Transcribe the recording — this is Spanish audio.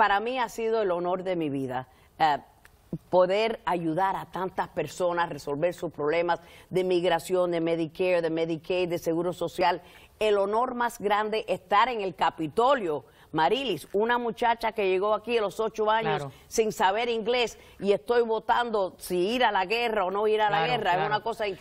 para mí ha sido el honor de mi vida. Eh, poder ayudar a tantas personas a resolver sus problemas de migración, de Medicare, de Medicaid, de Seguro Social. El honor más grande estar en el Capitolio. Marilis, una muchacha que llegó aquí a los ocho años sin saber inglés y estoy votando si ir a la guerra o no ir a la guerra, es una cosa increíble.